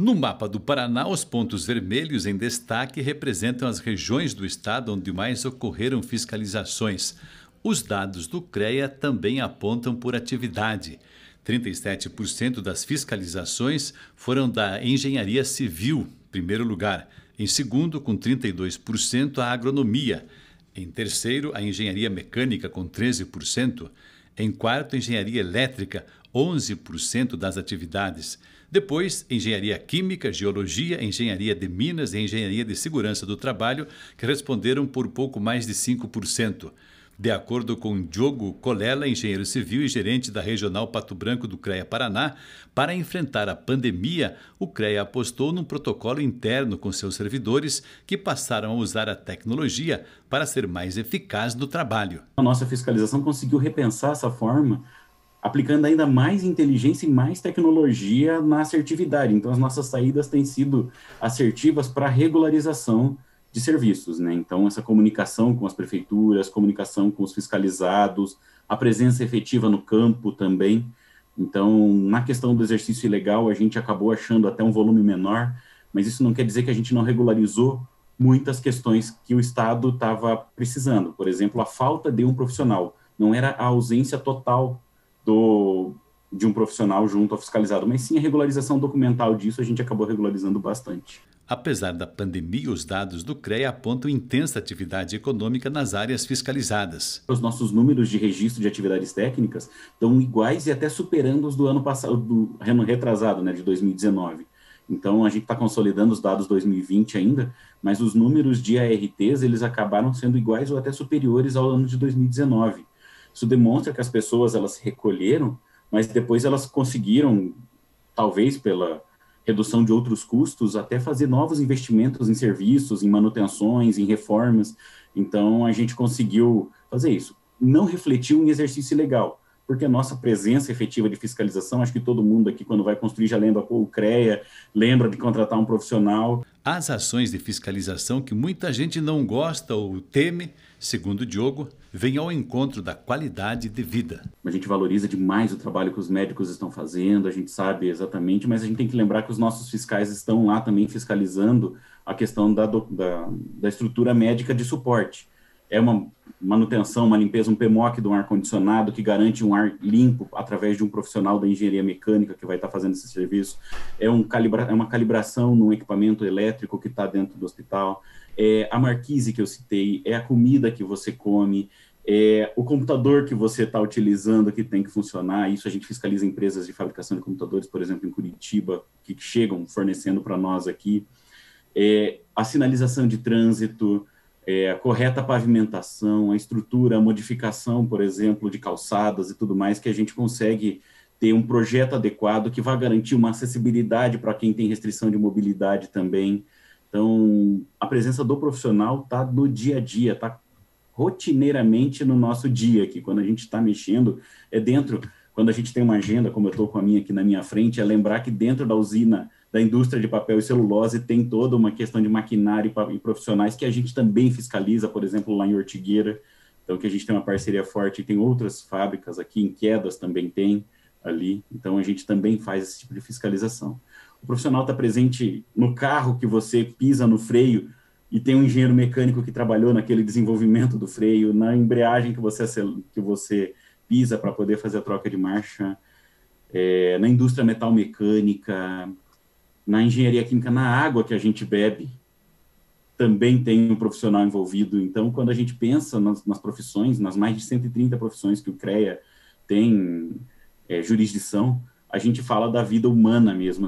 No mapa do Paraná, os pontos vermelhos em destaque representam as regiões do estado onde mais ocorreram fiscalizações. Os dados do CREA também apontam por atividade. 37% das fiscalizações foram da engenharia civil, primeiro lugar. Em segundo, com 32%, a agronomia. Em terceiro, a engenharia mecânica, com 13%. Em quarto, engenharia elétrica, 11% das atividades. Depois, engenharia química, geologia, engenharia de minas e engenharia de segurança do trabalho, que responderam por pouco mais de 5%. De acordo com Diogo Colela, engenheiro civil e gerente da Regional Pato Branco do CREA Paraná, para enfrentar a pandemia, o CREA apostou num protocolo interno com seus servidores que passaram a usar a tecnologia para ser mais eficaz no trabalho. A nossa fiscalização conseguiu repensar essa forma, aplicando ainda mais inteligência e mais tecnologia na assertividade. Então, as nossas saídas têm sido assertivas para regularização de serviços, né? Então, essa comunicação com as prefeituras, comunicação com os fiscalizados, a presença efetiva no campo também. Então, na questão do exercício ilegal, a gente acabou achando até um volume menor, mas isso não quer dizer que a gente não regularizou muitas questões que o Estado estava precisando. Por exemplo, a falta de um profissional. Não era a ausência total do de um profissional junto ao fiscalizado, mas sim a regularização documental disso a gente acabou regularizando bastante. Apesar da pandemia, os dados do CREA apontam intensa atividade econômica nas áreas fiscalizadas. Os nossos números de registro de atividades técnicas estão iguais e até superando os do ano passado, do ano retrasado, né, de 2019. Então, a gente está consolidando os dados 2020 ainda, mas os números de ARTs, eles acabaram sendo iguais ou até superiores ao ano de 2019. Isso demonstra que as pessoas, elas recolheram mas depois elas conseguiram, talvez pela redução de outros custos, até fazer novos investimentos em serviços, em manutenções, em reformas. Então, a gente conseguiu fazer isso. Não refletiu em exercício legal, porque a nossa presença efetiva de fiscalização, acho que todo mundo aqui, quando vai construir, já lembra ou o CREA, lembra de contratar um profissional. As ações de fiscalização que muita gente não gosta ou teme, segundo o Diogo, vem ao encontro da qualidade de vida. A gente valoriza demais o trabalho que os médicos estão fazendo, a gente sabe exatamente, mas a gente tem que lembrar que os nossos fiscais estão lá também fiscalizando a questão da, da, da estrutura médica de suporte é uma manutenção, uma limpeza, um PMOC de um ar-condicionado que garante um ar limpo através de um profissional da engenharia mecânica que vai estar fazendo esse serviço, é, um calibra, é uma calibração num equipamento elétrico que está dentro do hospital, é a marquise que eu citei, é a comida que você come, é o computador que você está utilizando que tem que funcionar, isso a gente fiscaliza empresas de fabricação de computadores, por exemplo, em Curitiba, que chegam fornecendo para nós aqui, é a sinalização de trânsito, é, a correta pavimentação, a estrutura, a modificação, por exemplo, de calçadas e tudo mais, que a gente consegue ter um projeto adequado que vai garantir uma acessibilidade para quem tem restrição de mobilidade também. Então, a presença do profissional está no dia a dia, está rotineiramente no nosso dia aqui, quando a gente está mexendo, é dentro, quando a gente tem uma agenda, como eu estou com a minha aqui na minha frente, é lembrar que dentro da usina da indústria de papel e celulose tem toda uma questão de maquinário e profissionais que a gente também fiscaliza, por exemplo, lá em Ortigueira, então que a gente tem uma parceria forte, tem outras fábricas aqui, em Quedas também tem ali, então a gente também faz esse tipo de fiscalização. O profissional está presente no carro que você pisa no freio e tem um engenheiro mecânico que trabalhou naquele desenvolvimento do freio, na embreagem que você, que você pisa para poder fazer a troca de marcha, é, na indústria metal mecânica, na engenharia química, na água que a gente bebe, também tem um profissional envolvido. Então, quando a gente pensa nas, nas profissões, nas mais de 130 profissões que o CREA tem é, jurisdição, a gente fala da vida humana mesmo,